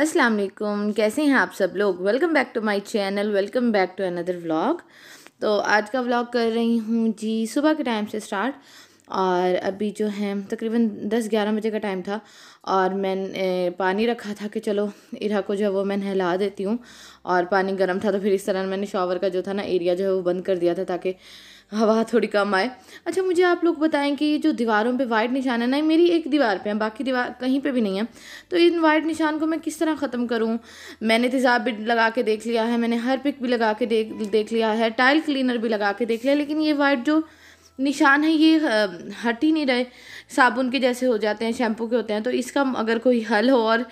अस्सलाम वालेकुम कैसे हैं आप सब लोग welcome back to my channel welcome back to another vlog तो आज का व्लॉग कर रही हूँ जी सुबह के टाइम से स्टार्ट और अभी जो है तकरीबन दस ग्यारह बजे का टाइम था और मैंने पानी रखा था कि चलो इरा को जो है वो मैं नहला देती हूँ और पानी गर्म था तो फिर इस तरह मैंने शॉवर का जो था ना एरिया जो है वो बंद कर दिया था ताकि हवा थोड़ी कम आए अच्छा मुझे आप लोग बताएं कि जो दीवारों पे वाइट निशान है ना मेरी एक दीवार पे है बाकी दीवार कहीं पे भी नहीं है तो इन वाइट निशान को मैं किस तरह ख़त्म करूं मैंने तेज़ाब भी लगा के देख लिया है मैंने हर पिक भी लगा के देख देख लिया है टाइल क्लीनर भी लगा के देख लिया लेकिन ये वाइट जो निशान है ये हट ही नहीं रहे साबुन के जैसे हो जाते हैं शैम्पू के होते हैं तो इसका अगर कोई हल हो और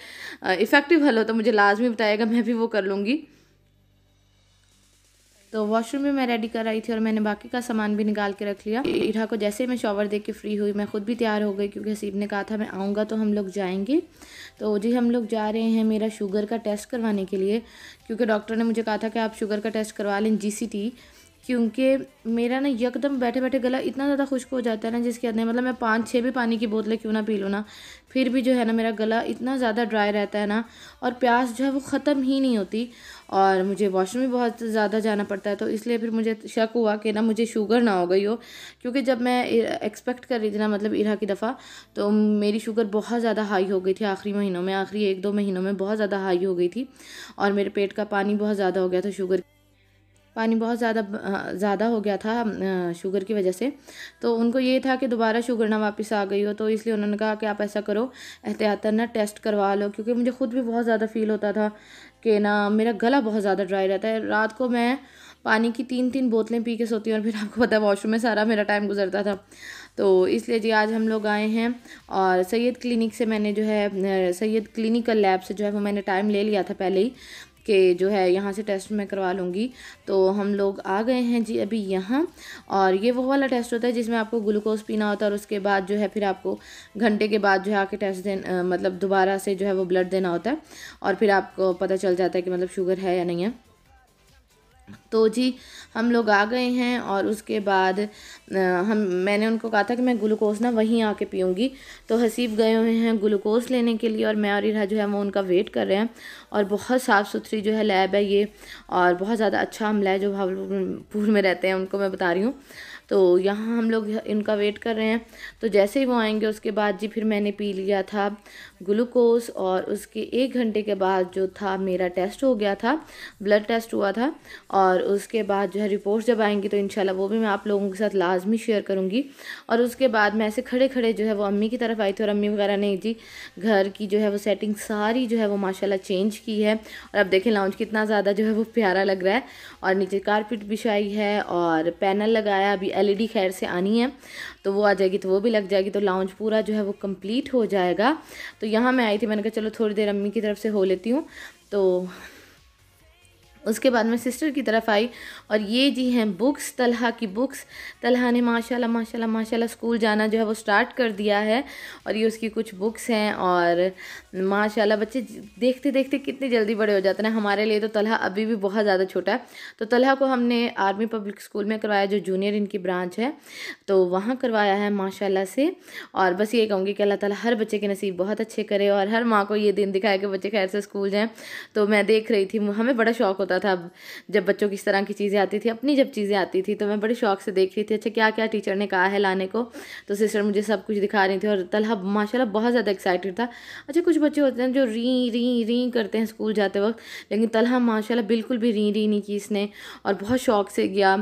इफ़ेक्टिव हल हो तो मुझे लाजमी बताएगा मैं भी वो कर लूँगी तो वॉशरूम भी मैं रेडी कर रही थी और मैंने बाकी का सामान भी निकाल के रख लिया ईरा को जैसे ही मैं शॉवर दे के फ्री हुई मैं ख़ुद भी तैयार हो गई क्योंकि हसीब ने कहा था मैं आऊँगा तो हम लोग जाएंगे तो जी हम लोग जा रहे हैं मेरा शुगर का टेस्ट करवाने के लिए क्योंकि डॉक्टर ने मुझे कहा था कि आप शुगर का टेस्ट करवा लें जी क्योंकि मेरा ना यकदम बैठे बैठे गला इतना ज़्यादा खुश्क हो जाता है ना जिसके अंदर मतलब मैं पाँच छः भी पानी की बोतलें क्यों ना पी लूँ ना फिर भी जो है ना मेरा गला इतना ज़्यादा ड्राई रहता है ना और प्यास जो है वो ख़त्म ही नहीं होती और मुझे वॉशरूम भी बहुत ज़्यादा जाना पड़ता है तो इसलिए फिर मुझे शक हुआ कि ना मुझे शुगर ना हो गई हो क्योंकि जब मैं एक्सपेक्ट कर रही थी ना मतलब इरा की दफ़ा तो मेरी शुगर बहुत ज़्यादा हाई हो गई थी आखिरी महीनों में आखिरी एक दो महीनों में बहुत ज़्यादा हाई हो गई थी और मेरे पेट का पानी बहुत ज़्यादा हो गया था शुगर पानी बहुत ज़्यादा ज़्यादा हो गया था शुगर की वजह से तो उनको ये था कि दोबारा शुगर ना वापस आ गई हो तो इसलिए उन्होंने कहा कि आप ऐसा करो एहतियातन ना टेस्ट करवा लो क्योंकि मुझे ख़ुद भी बहुत ज़्यादा फील होता था कि ना मेरा गला बहुत ज़्यादा ड्राई रहता है रात को मैं पानी की तीन तीन बोतलें पी के सोती हूँ और फिर आपको पता है वॉशरूम में सारा मेरा टाइम गुजरता था तो इसलिए जी आज हम लोग आए हैं और सैयद क्लिनिक से मैंने जो है सैयद क्लिनिकल लैब से जो है वो मैंने टाइम ले लिया था पहले ही के जो है यहाँ से टेस्ट मैं करवा लूँगी तो हम लोग आ गए हैं जी अभी यहाँ और ये वो वाला टेस्ट होता है जिसमें आपको ग्लूकोज पीना होता है और उसके बाद जो है फिर आपको घंटे के बाद जो है आके टेस्ट देना मतलब दोबारा से जो है वो ब्लड देना होता है और फिर आपको पता चल जाता है कि मतलब शुगर है या नहीं है तो जी हम लोग आ गए हैं और उसके बाद हम मैंने उनको कहा था कि मैं ग्लूकोज ना वहीं आके पीऊँगी तो हसीब गए हुए हैं ग्लूकोज लेने के लिए और मैं और इरा जो है वो उनका वेट कर रहे हैं और बहुत साफ़ सुथरी जो है लैब है ये और बहुत ज़्यादा अच्छा हम है जो भावलपुर में रहते हैं उनको मैं बता रही हूँ तो यहाँ हम लोग इनका वेट कर रहे हैं तो जैसे ही वो आएंगे उसके बाद जी फिर मैंने पी लिया था ग्लूकोज और उसके एक घंटे के बाद जो था मेरा टेस्ट हो गया था ब्लड टेस्ट हुआ था और उसके बाद जो है रिपोर्ट जब आएंगी तो इन वो भी मैं आप लोगों के साथ लाजमी शेयर करूँगी और उसके बाद मैं ऐसे खड़े खड़े जो है वो अम्मी की तरफ आई थी और अम्मी वगैरह ने जी घर की जो है वो सेटिंग सारी जो है वो माशाला चेंज की है और अब देखें लाउंज कितना ज़्यादा जो है वो प्यारा लग रहा है और नीचे कारपेट बिछाई है और पैनल लगाया अभी एलईडी खैर से आनी है तो वो आ जाएगी तो वो भी लग जाएगी तो लाउंज पूरा जो है वो कंप्लीट हो जाएगा तो यहाँ मैं आई थी मैंने कहा चलो थोड़ी देर अम्मी की तरफ से हो लेती हूँ तो उसके बाद मैं सिस्टर की तरफ आई और ये जी हैं बुक्स तलहा की बुक्स तलहा ने माशाल्लाह माशाल्लाह माशाल्लाह स्कूल जाना जो है वो स्टार्ट कर दिया है और ये उसकी कुछ बुक्स हैं और माशाल्लाह बच्चे देखते देखते कितने जल्दी बड़े हो जाते हैं हमारे लिए तो तलहा अभी भी बहुत ज़्यादा छोटा है तो तलहा को हमने आर्मी पब्लिक स्कूल में करवाया जो जूनियर इनकी ब्रांच है तो वहाँ करवाया है माशाला से और बस ये कहूँगी कि अल्लाह तला हर बच्चे के नसीब बहुत अच्छे करे और हर माँ को ये दिन दिखाए कि बच्चे खैर से स्कूल जाएँ तो मैं देख रही थी हमें बड़ा शौक होता होता था जब बच्चों की इस तरह की चीज़ें आती थी अपनी जब चीज़ें आती थी तो मैं बड़े शौक से देख रही थी अच्छा क्या क्या टीचर ने कहा है लाने को तो सिस्टर मुझे सब कुछ दिखा रही थी और तलहा माशाला बहुत ज़्यादा एक्साइटेड था अच्छा कुछ बच्चे होते हैं जो री री री करते हैं स्कूल जाते वक्त लेकिन तलहा माशाल्लाह बिल्कुल भी री री नहीं की इसने और बहुत शौक से गया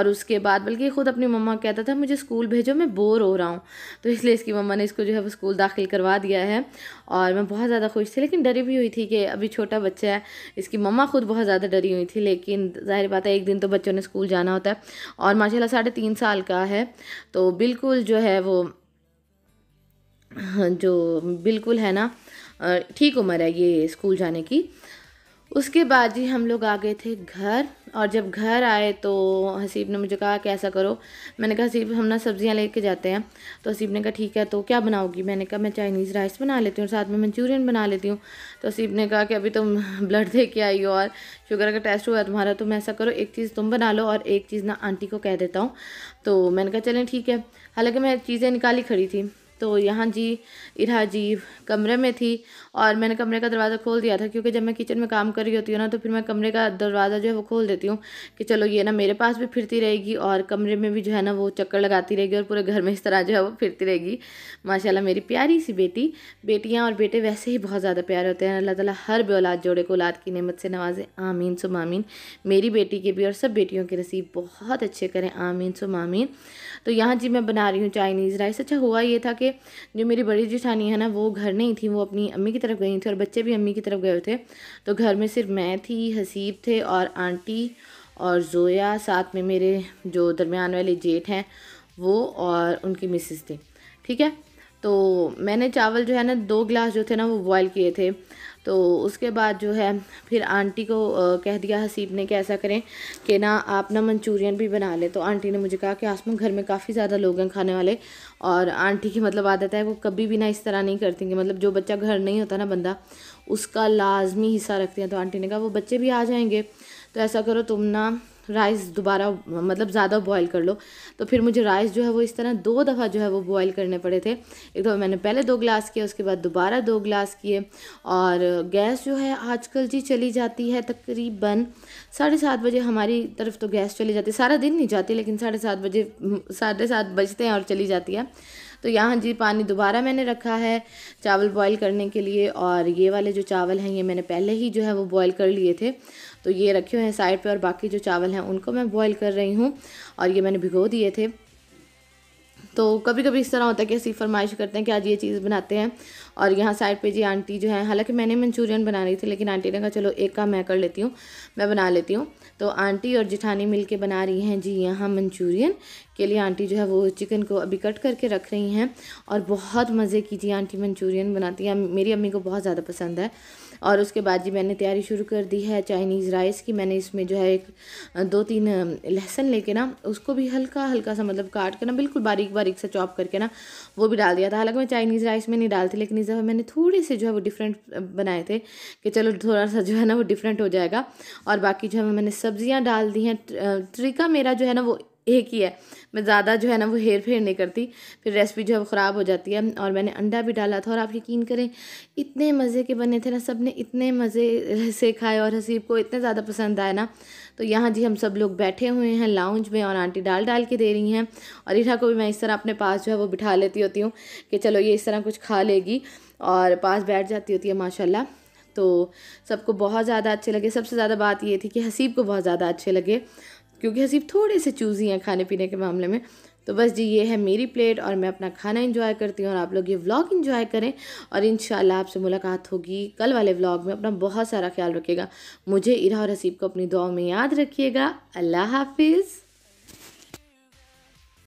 और उसके बाद बल्कि ख़ुद अपनी मम्मा कहता था मुझे स्कूल भेजो मैं बोर हो रहा हूँ तो इसलिए इसकी मम्मा ने इसको जो है वो स्कूल दाखिल करवा दिया है और मैं बहुत ज़्यादा खुश थी लेकिन डरी भी हुई थी कि अभी छोटा बच्चा है इसकी मम्मा खुद बहुत ज़्यादा डरी हुई थी लेकिन जाहिर बात है एक दिन तो बच्चों ने स्कूल जाना होता है और माशाल्लाह साढ़े तीन साल का है तो बिल्कुल जो है वो जो बिल्कुल है ना ठीक उम्र है ये स्कूल जाने की उसके बाद जी हम लोग आ गए थे घर और जब घर आए तो हसीब ने मुझे कहा कि ऐसा करो मैंने कहा हसीब हम ना सब्ज़ियाँ लेके जाते हैं तो हसीब ने कहा ठीक है तो क्या बनाओगी मैंने कहा मैं चाइनीज़ राइस बना लेती हूँ साथ में मंचूरियन बना लेती हूँ तो हसीब ने कहा कि अभी तुम ब्लड दे के आई हो और शुगर का टेस्ट हुआ तुम्हारा तुम ऐसा करो एक चीज़ तुम बना लो और एक चीज़ ना आंटी को कह देता हूँ तो मैंने कहा चलें ठीक है हालाँकि मैं चीज़ें निकाली खड़ी थी तो यहाँ जी इरा जी कमरे में थी और मैंने कमरे का दरवाज़ा खोल दिया था क्योंकि जब मैं किचन में काम कर रही होती हूँ ना तो फिर मैं कमरे का दरवाज़ा जो है वो खोल देती हूँ कि चलो ये ना मेरे पास भी फिरती रहेगी और कमरे में भी जो है ना वो चक्कर लगाती रहेगी और पूरे घर में इस तरह जो है वो फिरती रहेगी माशाला मेरी प्यारी सी बेटी बेटियाँ और बेटे वैसे ही बहुत ज़्यादा प्यारे होते हैं अल्लाह तला हर बेलाद जोड़े को औलाद की नमत से नवाजें आमीन सुम आमीन मेरी बेटी के भी और सब बेटियों के नसीब बहुत अच्छे करें आमीन सुम आमीन तो यहाँ जी मैं बना रही हूँ चाइनीज़ राइस अच्छा हुआ ये था कि के जो मेरी बड़ी जेठानी है ना वो घर नहीं थी वो अपनी अम्मी की तरफ गई थी और बच्चे भी अम्मी की तरफ गए थे तो घर में सिर्फ मैं थी हसीब थे और आंटी और जोया साथ में मेरे जो दरमियान वाले जेठ हैं वो और उनकी मिसिस थी ठीक है तो मैंने चावल जो है ना दो गिलास जो थे ना वो बॉयल किए थे तो उसके बाद जो है फिर आंटी को कह दिया हसीब ने कि ऐसा करें कि ना आप ना मंचूरियन भी बना लें तो आंटी ने मुझे कहा कि आसमान घर में काफ़ी ज़्यादा लोग हैं खाने वाले और आंटी की मतलब आदत है वो कभी भी ना इस तरह नहीं करती कि मतलब जो बच्चा घर नहीं होता ना बंदा उसका लाजमी हिस्सा रखती हैं तो आंटी ने कहा वो बच्चे भी आ जाएंगे तो ऐसा करो तुम ना राइस दोबारा मतलब ज़्यादा बॉईल कर लो तो फिर मुझे राइस जो है वो इस तरह दो दफ़ा जो है वो बॉईल करने पड़े थे एक दफ़ा मैंने पहले दो ग्लास किए उसके बाद दोबारा दो ग्लास किए और गैस जो है आजकल जी चली जाती है तकरीबन साढ़े सात बजे हमारी तरफ तो गैस चली जाती है सारा दिन नहीं जाती लेकिन साढ़े सात बजे साढ़े सात बजते हैं और चली जाती है तो यहाँ जी पानी दोबारा मैंने रखा है चावल बॉयल करने के लिए और ये वाले जो चावल हैं ये मैंने पहले ही जो है वो बॉयल कर लिए थे तो ये रखे हुए हैं साइड पे और बाकी जो चावल हैं उनको मैं बॉईल कर रही हूँ और ये मैंने भिगो दिए थे तो कभी कभी इस तरह होता है कि ऐसी फरमाइश करते हैं कि आज ये चीज़ बनाते हैं और यहाँ साइड पे जी आंटी जो है हालांकि मैंने मंचूरियन बना रही थी लेकिन आंटी ने कहा चलो एक काम मैं कर लेती हूँ मैं बना लेती हूँ तो आंटी और जिठानी मिल के बना रही हैं जी यहाँ मंचूरियन के लिए आंटी जो है वो चिकन को अभी कट करके रख रही हैं और बहुत मज़े की जी आंटी मंचूरियन बनाती हैं मेरी अम्मी को बहुत ज़्यादा पसंद है और उसके बाद जी मैंने तैयारी शुरू कर दी है चाइनीज़ राइस की मैंने इसमें जो है एक दो तीन लहसुन लेके ना उसको भी हल्का हल्का सा मतलब काट कर ना बिल्कुल बारीक बारीक बारीक सा चॉप करके ना वो भी डाल दिया था हालांकि मैं चाइनीज़ राइस में नहीं डालती लेकिन इस दफ़ा मैंने थोड़े से जो है वो डिफरेंट बनाए थे कि चलो थोड़ा सा जो है ना वो डिफरेंट हो जाएगा और बाकी जो है मैंने सब्ज़ियाँ डाल दी हैं तरीका मेरा जो है ना वो एक ही है मैं ज़्यादा जो है ना वो हेर फेर नहीं करती फिर रेसिपी जो है वो ख़राब हो जाती है और मैंने अंडा भी डाला था और आप यकीन करें इतने मज़े के बने थे ना सब ने इतने मज़े से खाए और हसीब को इतने ज़्यादा पसंद आए ना तो यहाँ जी हम सब लोग बैठे हुए हैं लाउंज में और आंटी डाल डाल के दे रही हैं और इरा को भी मैं इस तरह अपने पास जो है वो बिठा लेती होती हूँ कि चलो ये इस तरह कुछ खा लेगी और पास बैठ जाती होती है माशा तो सबको बहुत ज़्यादा अच्छे लगे सबसे ज़्यादा बात ये थी कि हसीब को बहुत ज़्यादा अच्छे लगे क्योंकि हसीब थोड़े से चूज़ी हैं खाने पीने के मामले में तो बस जी ये है मेरी प्लेट और मैं अपना खाना इंजॉय करती हूँ और आप लोग ये व्लॉग इन्जॉय करें और इन आपसे मुलाकात होगी कल वाले व्लॉग में अपना बहुत सारा ख्याल रखिएगा मुझे इरा और हसीब को अपनी दुआ में याद रखिएगा अल्लाह हाफिज़